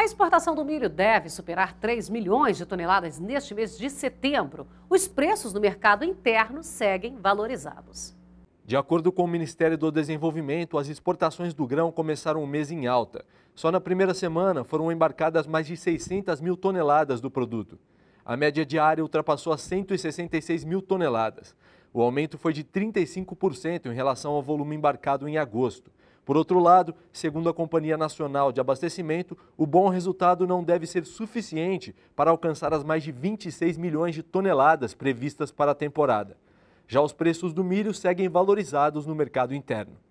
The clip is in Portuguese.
A exportação do milho deve superar 3 milhões de toneladas neste mês de setembro. Os preços no mercado interno seguem valorizados. De acordo com o Ministério do Desenvolvimento, as exportações do grão começaram o mês em alta. Só na primeira semana foram embarcadas mais de 600 mil toneladas do produto. A média diária ultrapassou as 166 mil toneladas. O aumento foi de 35% em relação ao volume embarcado em agosto. Por outro lado, segundo a Companhia Nacional de Abastecimento, o bom resultado não deve ser suficiente para alcançar as mais de 26 milhões de toneladas previstas para a temporada. Já os preços do milho seguem valorizados no mercado interno.